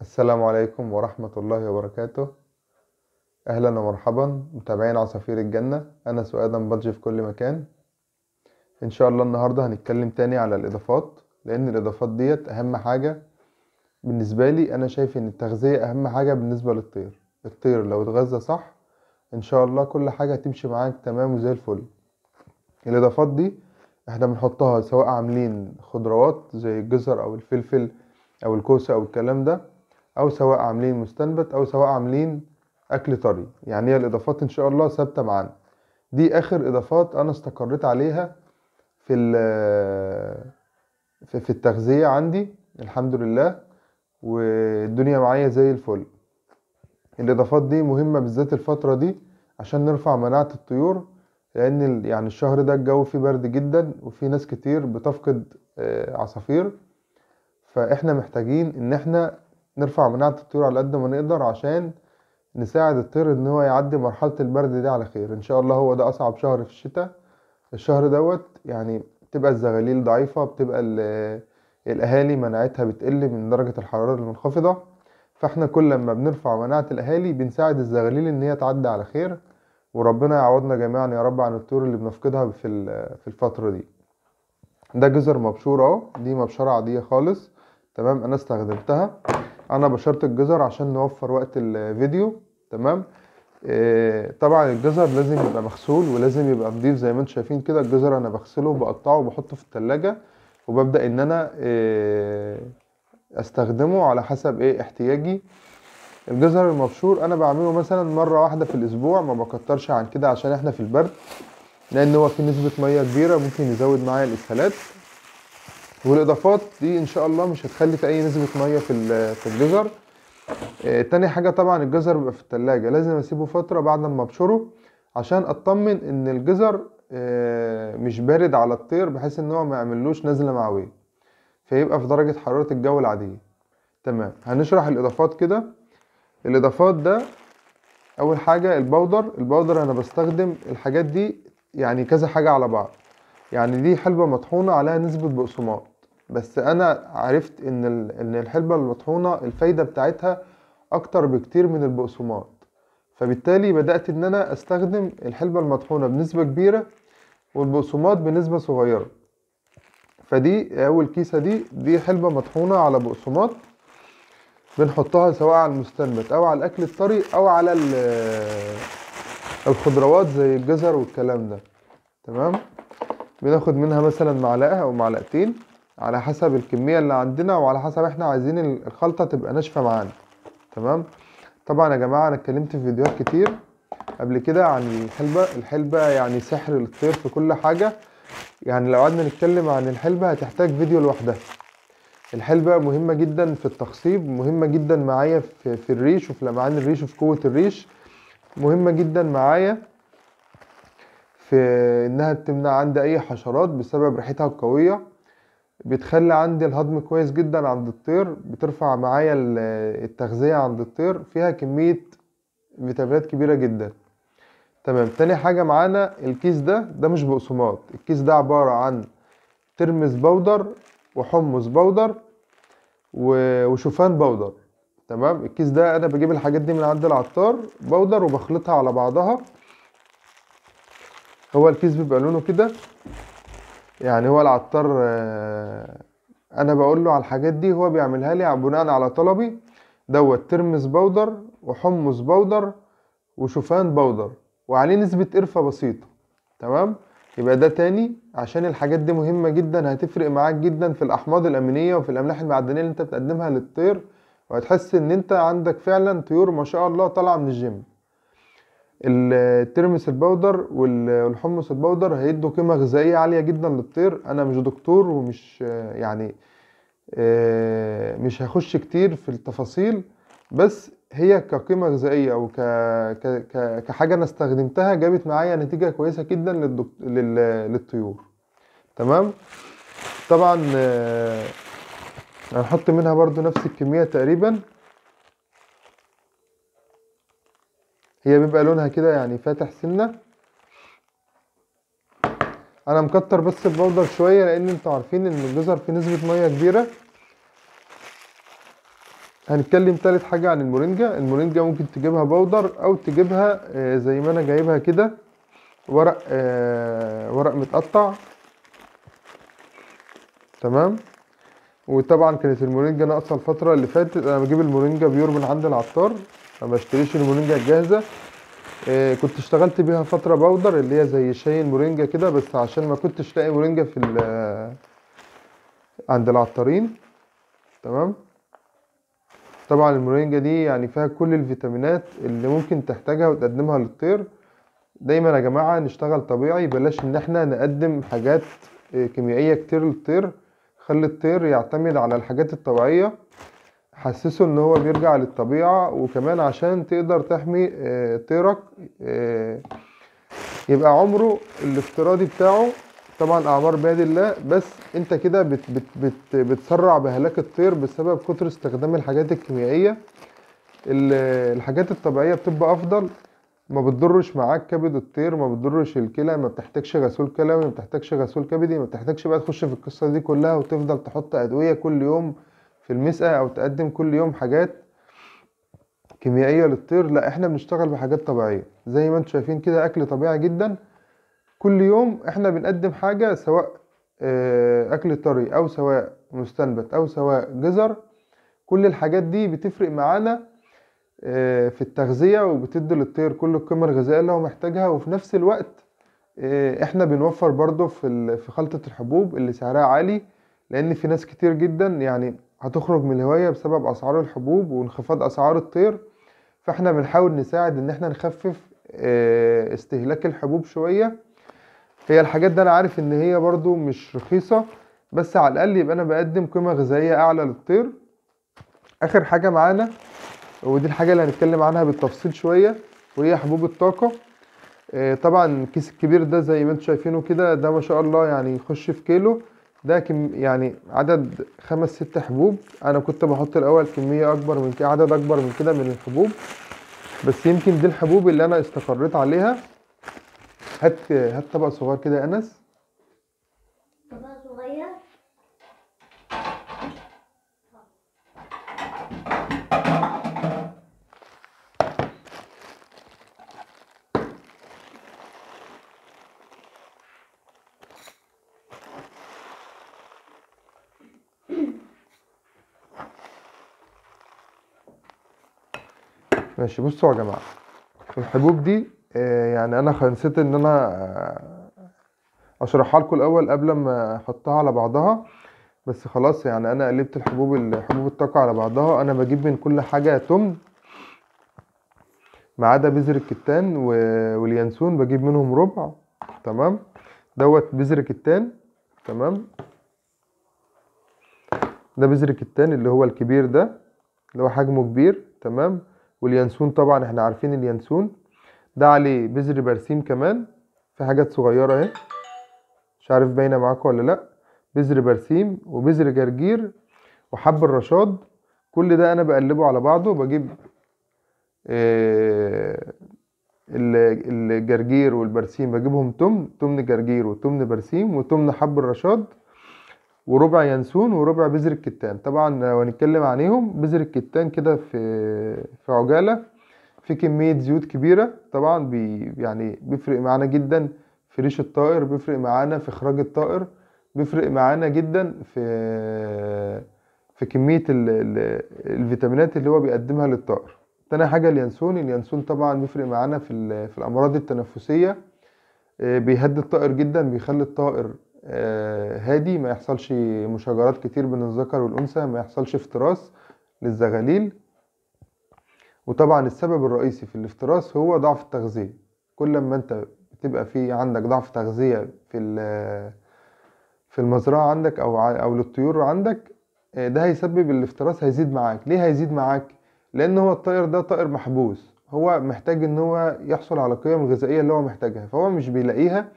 السلام عليكم ورحمة الله وبركاته أهلا ومرحبا متابعين عصافير الجنة أنا سؤادا بادج في كل مكان إن شاء الله النهاردة هنتكلم تاني على الإضافات لأن الإضافات ديت أهم حاجة بالنسبة لي أنا شايف إن التغذية أهم حاجة بالنسبة للطير الطير لو اتغذى صح إن شاء الله كل حاجة هتمشي معاك تمام وزي الفل الإضافات دي إحنا بنحطها سواء عاملين خضروات زي الجزر أو الفلفل أو الكوسة أو الكلام ده او سواء عاملين مستنبت او سواء عاملين اكل طري يعني هي الاضافات ان شاء الله ثابته معانا دي اخر اضافات انا استقريت عليها في في التغذيه عندي الحمد لله والدنيا معايا زي الفل الاضافات دي مهمه بالذات الفتره دي عشان نرفع مناعه الطيور لان يعني الشهر ده الجو فيه برد جدا وفي ناس كتير بتفقد آه، عصافير فاحنا محتاجين ان احنا نرفع مناعة الطيور على قد ما نقدر عشان نساعد الطير ان هو يعدي مرحلة البرد دي على خير ان شاء الله هو ده اصعب شهر في الشتاء الشهر دوت يعني بتبقى الزغاليل ضعيفة بتبقى الاهالي مناعتها بتقل من درجة الحرارة المنخفضة فاحنا كل ما بنرفع مناعة الاهالي بنساعد الزغاليل ان هي تعدي على خير وربنا يعوضنا جميعا يا رب عن الطيور اللي بنفقدها في في الفترة دي ده جزر مبشور اهو دي مبشرة عادية خالص تمام انا استخدمتها انا بشرت الجزر عشان نوفر وقت الفيديو تمام آه، طبعا الجزر لازم يبقى مغسول ولازم يبقى نضيف زي ما انتم شايفين كده الجزر انا بغسله وبقطعه وبحطه في التلاجة وببدأ ان انا آه، استخدمه على حسب ايه احتياجي الجزر المبشور انا بعمله مثلا مرة واحدة في الاسبوع ما بكترش عن كده عشان احنا في البرد لان هو فيه نسبة مية كبيرة ممكن يزود معايا الاسهالات والاضافات دي ان شاء الله مش هتخلي في اي نسبه ميه في في الجزر آه، تاني حاجه طبعا الجزر بيبقى في التلاجة لازم اسيبه فتره بعد ما ابشره عشان اطمن ان الجزر آه، مش بارد على الطير بحيث ان هو ما يعملوش نزله معويه فيبقى في درجه حراره الجو العاديه تمام هنشرح الاضافات كده الاضافات ده اول حاجه البودر البودر انا بستخدم الحاجات دي يعني كذا حاجه على بعض يعني دي حلبة مطحونة عليها نسبة بقسماط بس انا عرفت ان ان الحلبه المطحونه الفايده بتاعتها اكتر بكتير من البقسماط فبالتالي بدات ان انا استخدم الحلبه المطحونه بنسبه كبيره والبقسماط بنسبه صغيره فدي اول كيسه دي دي حلبه مطحونه على بقسماط بنحطها سواء على المستنبت او على الاكل الطري او على الخضروات زي الجزر والكلام ده تمام بناخد منها مثلا معلقه او معلقتين على حسب الكمية اللي عندنا وعلى حسب احنا عايزين الخلطة تبقى ناشفة معانا تمام طبعا يا جماعة انا اتكلمت في فيديوهات كتير قبل كده عن الحلبة الحلبة يعني سحر للطير في كل حاجة يعني لو قعدنا نتكلم عن الحلبة هتحتاج فيديو لوحدها الحلبة مهمة جدا في التخصيب مهمة جدا معايا في, في الريش وفي لمعان الريش وفي قوة الريش مهمة جدا معايا في انها تمنع عندي اي حشرات بسبب ريحتها القوية بتخلي عندي الهضم كويس جدا عند الطير بترفع معايا التغذية عند الطير فيها كمية فيتامينات كبيرة جدا تمام تاني حاجة معانا الكيس ده ده مش بقسماط الكيس ده عبارة عن ترمس بودر وحمص بودر وشوفان بودر تمام الكيس ده انا بجيب الحاجات دي من عند العطار بودر وبخلطها على بعضها هو الكيس بيبقى لونه كده يعني هو العطار آه، انا بقول له على الحاجات دي هو بيعملها لي يعني بناء على طلبي دوت ترمس بودر وحمص بودر وشوفان بودر وعليه نسبة قرفة بسيطة تمام يبقى ده تاني عشان الحاجات دي مهمة جدا هتفرق معاك جدا في الأحماض الأمينية وفي الأملاح المعدنية اللي انت بتقدمها للطير وهتحس ان انت عندك فعلا طيور ما شاء الله طالعة من الجيم الترمس البودر والحمص البودر هيدوا قيمه غذائيه عاليه جدا للطير انا مش دكتور ومش يعني آه، مش هخش كتير في التفاصيل بس هي كقيمه غذائيه او ك... ك... كحاجه انا استخدمتها جابت معايا نتيجه كويسه جدا للدك... لل... للطيور تمام طبعا آه، هنحط منها برضو نفس الكميه تقريبا هي بيبقى لونها كده يعني فاتح سنه انا مكتر بس البودر شويه لان انتوا عارفين ان الجزر فيه نسبه ميه كبيره هنتكلم تالت حاجه عن المورينجا المورينجا ممكن تجيبها بودر او تجيبها آه، زي ما انا جايبها كده ورق آه، ورق متقطع تمام وطبعا كانت المورينجا ناقصه الفتره اللي فاتت انا بجيب المورينجا بيور من عند العطار ما بشتريش المورينجا الجاهزه آه كنت اشتغلت بيها فتره باودر اللي هي زي شاي المورينجا كده بس عشان ما كنتش لاقي مورينجا في آه، عند العطارين تمام طبعا المورينجا دي يعني فيها كل الفيتامينات اللي ممكن تحتاجها وتقدمها للطير دايما يا جماعه نشتغل طبيعي بلاش ان احنا نقدم حاجات آه، كيميائيه كتير للطير خلي الطير يعتمد على الحاجات الطبيعيه حسسه ان هو بيرجع للطبيعة وكمان عشان تقدر تحمي آه، طيرك آه، يبقى عمره الافتراضي بتاعه طبعا اعمار بيد الله بس انت كده بت بت بت بتسرع بهلاك الطير بسبب كتر استخدام الحاجات الكيميائيه الحاجات الطبيعيه بتبقى افضل ما بتضرش معاك كبد الطير ما بتضرش الكلى ما بتحتاجش غسول كلوي ما بتحتاجش غسول كبدي ما بتحتاجش بقى تخش في القصه دي كلها وتفضل تحط ادويه كل يوم في المسقى او تقدم كل يوم حاجات كيميائيه للطير لا احنا بنشتغل بحاجات طبيعيه زي ما انتم شايفين كده اكل طبيعي جدا كل يوم احنا بنقدم حاجه سواء آه، اكل طري او سواء مستنبت او سواء جزر كل الحاجات دي بتفرق معانا آه، في التغذيه وبتدي للطير كل القيمه الغذائيه اللي هو محتاجها وفي نفس الوقت آه، احنا بنوفر برضو في خلطه الحبوب اللي سعرها عالي لان في ناس كتير جدا يعني هتخرج من الهواية بسبب أسعار الحبوب وانخفاض أسعار الطير فاحنا بنحاول نساعد إن احنا نخفف آه، استهلاك الحبوب شوية هي الحاجات دي أنا عارف إن هي برضو مش رخيصة بس على الأقل يبقى أنا بقدم قيمة غذائية أعلى للطير آخر حاجة معانا ودي الحاجة اللي هنتكلم عنها بالتفصيل شوية وهي حبوب الطاقة آه، طبعا الكيس الكبير ده زي ما انتم شايفينه كده ده ما شاء الله يعني يخش في كيلو ده كم يعني عدد خمس ست حبوب انا كنت بحط الاول كميه اكبر من كده عدد اكبر من كده من الحبوب بس يمكن دي الحبوب اللي انا استقريت عليها هات هات طبق صغير كده يا انس ماشي بصوا يا جماعه الحبوب دي آه، يعني انا نسيت ان انا آه، اشرحها لكم الاول قبل ما احطها على بعضها بس خلاص يعني انا قلبت الحبوب حبوب الطاقه على بعضها انا بجيب من كل حاجه تمن ما عدا بذر الكتان واليانسون بجيب منهم ربع تمام دوت بذر كتان تمام ده بذر الكتان اللي هو الكبير ده اللي هو حجمه كبير تمام واليانسون طبعا احنا عارفين اليانسون ده عليه بذر برسيم كمان في حاجات صغيرة اهي مش عارف باينة معاكم ولا لأ بذر برسيم وبذر جرجير وحب الرشاد كل ده أنا بقلبه على بعضه بجيب آه، الجرجير والبرسيم بجيبهم تمن تمن جرجير وتمن برسيم وتمن حب الرشاد وربع ينسون وربع بذر الكتان طبعا لو هنتكلم عليهم بذر الكتان كده في في عجاله في كميه زيوت كبيره طبعا بي يعني بيفرق معانا جدا في ريش الطائر بيفرق معانا في اخراج الطائر بيفرق معانا جدا في في كميه الـ الـ الفيتامينات اللي هو بيقدمها للطائر تاني حاجه اليانسون اليانسون طبعا بيفرق معانا في في الامراض التنفسيه آه، بيهدي الطائر جدا بيخلي الطائر آه، هادي ما يحصلش مشاجرات كتير بين الذكر والانثى ما يحصلش افتراس للزغاليل وطبعا السبب الرئيسي في الافتراس هو ضعف التغذية كل ما انت بتبقى في عندك ضعف تغذية في في المزرعة عندك او او للطيور عندك آه، ده هيسبب الافتراس هيزيد معاك ليه هيزيد معاك لان هو الطائر ده طائر محبوس هو محتاج ان هو يحصل على القيم الغذائية اللي هو محتاجها فهو مش بيلاقيها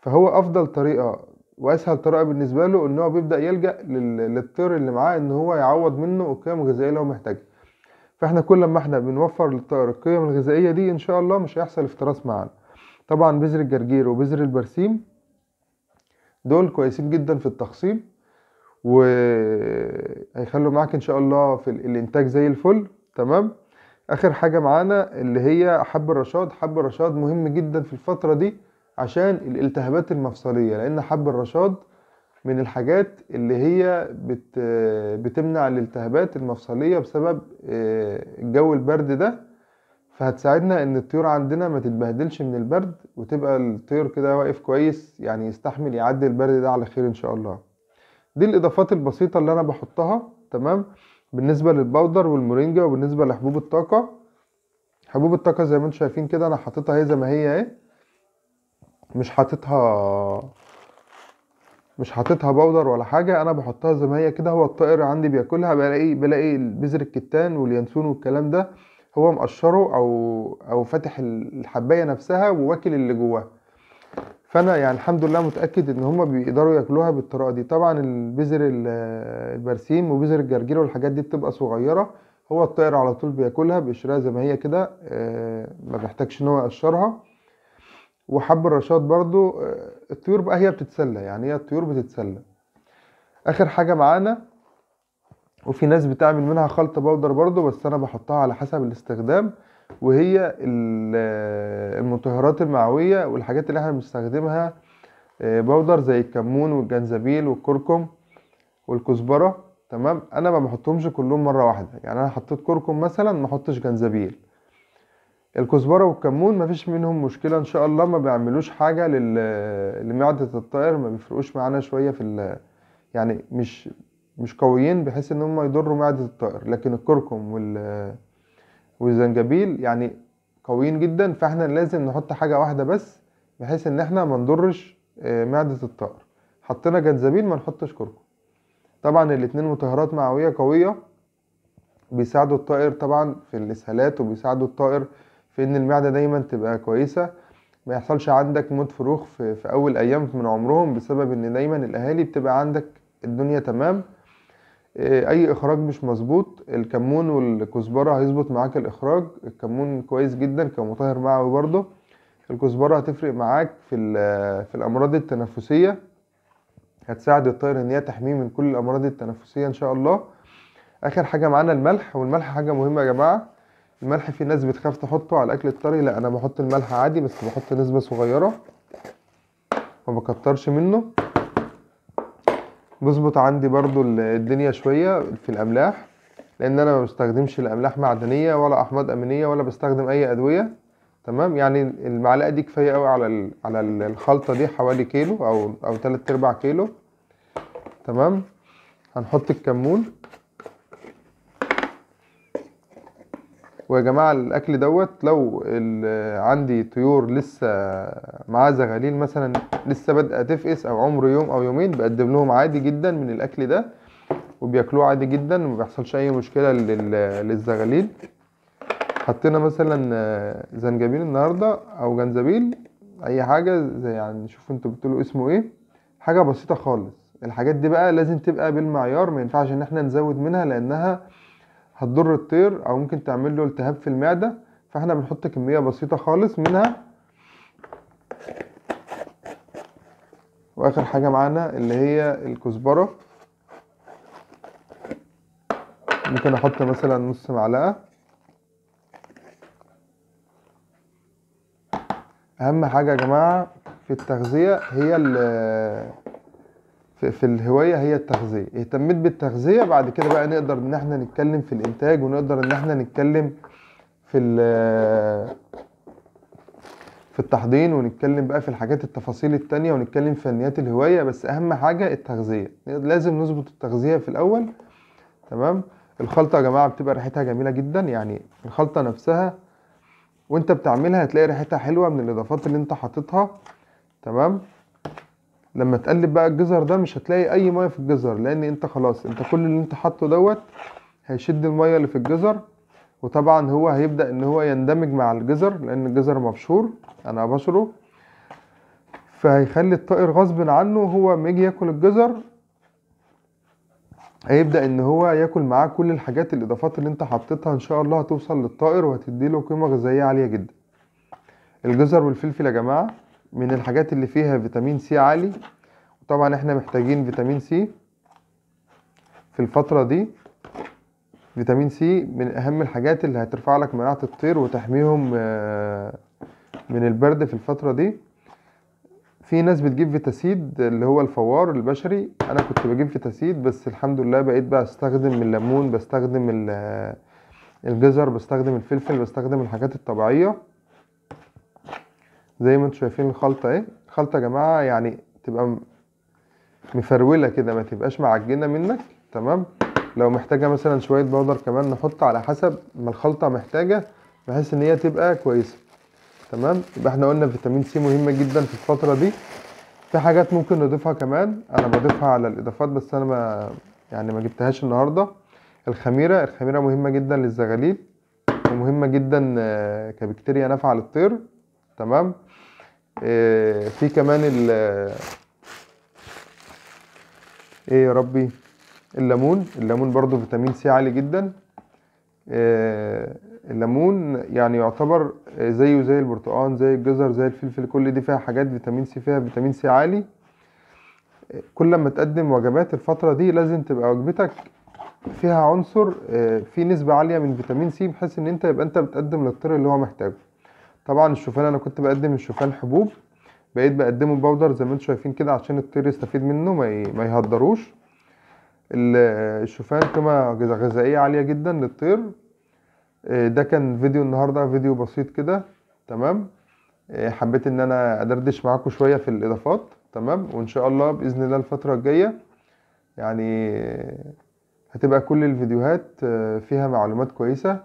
فهو افضل طريقة واسهل طريقه بالنسبه له ان هو بيبدا يلجا للطير اللي معاه ان هو يعوض منه القيم الغذائيه اللي هو محتاجها فاحنا كل ما احنا بنوفر للطائر القيم الغذائيه دي ان شاء الله مش هيحصل افتراس معانا طبعا بذر الجرجير وبذر البرسيم دول كويسين جدا في التخصيب وهيخلوا معاك ان شاء الله في الانتاج زي الفل تمام اخر حاجه معانا اللي هي حب الرشاد حب الرشاد مهم جدا في الفتره دي عشان الالتهابات المفصلية لأن حب الرشاد من الحاجات اللي هي بت بتمنع الالتهابات المفصلية بسبب آه، الجو البرد ده فهتساعدنا ان الطيور عندنا ما تتبهدلش من البرد وتبقى الطير كده واقف كويس يعني يستحمل يعدي البرد ده على خير ان شاء الله دي الاضافات البسيطة اللي انا بحطها تمام بالنسبة للباودر والمورينجا وبالنسبة لحبوب الطاقة حبوب الطاقة زي ما انتم شايفين كده انا حطيتها اهي زي ما هي اهي مش حاططها مش حاططها بودر ولا حاجه انا بحطها زي ما هي كده هو الطائر عندي بياكلها بلاقي بلاقي بذر الكتان واليانسون والكلام ده هو مقشره او او فاتح الحبايه نفسها وواكل اللي جواها فانا يعني الحمد لله متاكد ان هما بيقدروا ياكلوها بالطريقه دي طبعا البذر البرسيم وبذر الجرجير والحاجات دي بتبقى صغيره هو الطائر على طول بياكلها بيشرها زي ما هي كده آه، ما بيحتاجش ان هو يقشرها وحب الرشاد برضو آه، الطيور بقى هي بتتسلى يعني هي الطيور بتتسلى اخر حاجة معانا وفي ناس بتعمل منها خلطة بودر برضو بس انا بحطها على حسب الاستخدام وهي آه، المطهرات المعوية والحاجات اللي احنا بنستخدمها آه، بودر زي الكمون والجنزبيل والكركم والكزبرة تمام انا ما بحطهمش كلهم مرة واحدة يعني انا حطيت كركم مثلا ما حطش جنزبيل الكزبرة والكمون مفيش منهم مشكلة ان شاء الله ما بيعملوش حاجة لمعدة الطائر ما بيفرقوش معانا شوية في يعني مش مش قويين بحيث ان هم يضروا معدة الطائر لكن الكركم وال والزنجبيل يعني قويين جدا فاحنا لازم نحط حاجة واحدة بس بحيث ان احنا ما نضرش آه، معدة الطائر حطينا جنزبيل ما نحطش كركم طبعا الاتنين مطهرات معوية قوية بيساعدوا الطائر طبعا في الاسهالات وبيساعدوا الطائر في ان المعده دايما تبقى كويسه ما يحصلش عندك موت فروخ في, في اول ايام من عمرهم بسبب ان دايما الاهالي بتبقى عندك الدنيا تمام آه، اي اخراج مش مظبوط الكمون والكزبره هيظبط معاك الاخراج الكمون كويس جدا كمطهر معوي برضه الكزبره هتفرق معاك في في الامراض التنفسيه هتساعد الطير ان هي تحميه من كل الامراض التنفسيه ان شاء الله اخر حاجه معانا الملح والملح حاجه مهمه يا جماعه الملح في ناس بتخاف تحطه على الاكل الطري لا انا بحط الملح عادي بس بحط نسبه صغيره ما بكترش منه بظبط عندي برضو الدنيا شويه في الاملاح لان انا ما بستخدمش الاملاح معدنيه ولا احماض امينيه ولا بستخدم اي ادويه تمام يعني المعلقه دي كفايه قوي على على الخلطه دي حوالي كيلو او او 3 ارباع كيلو تمام هنحط الكمون ويا جماعة الأكل دوت لو عندي طيور لسه معاه زغاليل مثلا لسه بادئة تفقس أو عمره يوم أو يومين بقدم لهم عادي جدا من الأكل ده وبياكلوه عادي جدا ومبيحصلش أي مشكلة للزغاليل حطينا مثلا زنجبيل النهاردة أو جنزبيل أي حاجة زي يعني شوفوا انتوا بتقولوا اسمه ايه حاجة بسيطة خالص الحاجات دي بقى لازم تبقى بالمعيار ما ينفعش ان احنا نزود منها لانها هتضر الطير او ممكن تعمل له التهاب في المعده فاحنا بنحط كميه بسيطه خالص منها واخر حاجه معانا اللي هي الكزبره ممكن احط مثلا نص معلقه اهم حاجه يا جماعه في التغذيه هي في الهوايه هي التغذيه اهتميت بالتغذيه بعد كده بقى نقدر ان احنا نتكلم في الانتاج ونقدر ان احنا نتكلم في في التحضين ونتكلم بقى في الحاجات التفاصيل التانية ونتكلم في فنيات الهوايه بس اهم حاجه التغذيه لازم نظبط التغذيه في الاول تمام الخلطه يا جماعه بتبقى ريحتها جميله جدا يعني الخلطه نفسها وانت بتعملها هتلاقي ريحتها حلوه من الاضافات اللي انت حاططها تمام لما تقلب بقى الجزر ده مش هتلاقي اي ميه في الجزر لان انت خلاص انت كل اللي انت حاطه دوت هيشد الميه اللي في الجزر وطبعا هو هيبدا ان هو يندمج مع الجزر لان الجزر مبشور انا بشره فهيخلي الطائر غصب عنه هو لما يجي ياكل الجزر هيبدا ان هو ياكل معاه كل الحاجات الاضافات اللي انت حطيتها ان شاء الله هتوصل للطائر وهتديله قيمه غذائيه عاليه جدا الجزر والفلفل يا جماعه من الحاجات اللي فيها فيتامين سي عالي وطبعا احنا محتاجين فيتامين سي في الفترة دي فيتامين سي من اهم الحاجات اللي هترفع لك مناعة الطير وتحميهم آه، من البرد في الفترة دي في ناس بتجيب فيتاسيد اللي هو الفوار البشري انا كنت بجيب فيتاسيد بس الحمد لله بقيت بقى استخدم الليمون بستخدم آه، الجزر بستخدم الفلفل بستخدم الحاجات الطبيعيه زي ما انتم شايفين الخلطة اهي الخلطة يا جماعة يعني تبقى مفرولة كده ما تبقاش معجنة منك تمام لو محتاجة مثلا شوية بودر كمان نحط على حسب ما الخلطة محتاجة بحيث ان هي تبقى كويسة تمام يبقى احنا قلنا فيتامين سي مهمة جدا في الفترة دي في حاجات ممكن نضيفها كمان انا بضيفها على الاضافات بس انا ما يعني ما جبتهاش النهاردة الخميرة الخميرة مهمة جدا للزغاليل ومهمة جدا آه، كبكتيريا نافعة للطير تمام آه، في كمان ال ايه يا ربي الليمون الليمون برضو فيتامين سي عالي جدا آه، الليمون يعني يعتبر زيه زي البرتقان زي الجزر زي الفلفل كل دي فيها حاجات فيتامين سي فيها فيتامين سي عالي كل ما تقدم وجبات الفترة دي لازم تبقى وجبتك فيها عنصر آه، فيه نسبة عالية من فيتامين سي بحيث ان انت يبقى انت بتقدم للطير اللي هو محتاجه طبعا الشوفان انا كنت بقدم الشوفان حبوب بقيت بقدمه باودر زي ما انتم شايفين كده عشان الطير يستفيد منه ما يهدروش الشوفان قيمة غذائية عالية جدا للطير آه، ده كان فيديو النهاردة فيديو بسيط كده تمام آه، حبيت ان انا ادردش معاكم شوية في الاضافات تمام وان شاء الله باذن الله الفترة الجاية يعني آه، هتبقى كل الفيديوهات فيها معلومات كويسة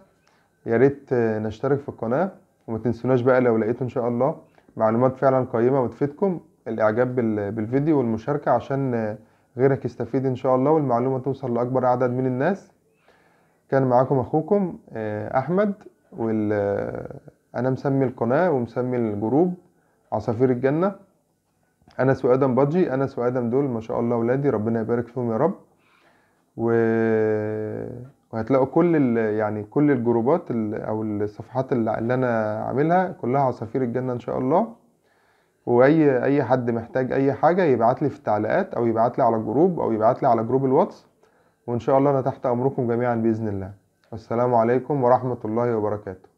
ياريت نشترك في القناة وما تنسوناش بقى لو لقيتوا ان شاء الله معلومات فعلا قيمة وتفيدكم الاعجاب بالفيديو والمشاركة عشان غيرك يستفيد ان شاء الله والمعلومة توصل لأكبر عدد من الناس كان معاكم اخوكم آه، احمد وال انا مسمي القناة ومسمي الجروب عصافير الجنة انس وادم بادجي انس وادم دول ما شاء الله ولادي ربنا يبارك فيهم يا رب و وهتلاقوا كل يعني كل الجروبات ال او الصفحات اللي, اللي انا عاملها كلها عصافير الجنه ان شاء الله واي اي حد محتاج اي حاجه يبعت لي في التعليقات او يبعت لي على الجروب او يبعت لي على جروب الواتس وان شاء الله انا تحت امركم جميعا باذن الله والسلام عليكم ورحمه الله وبركاته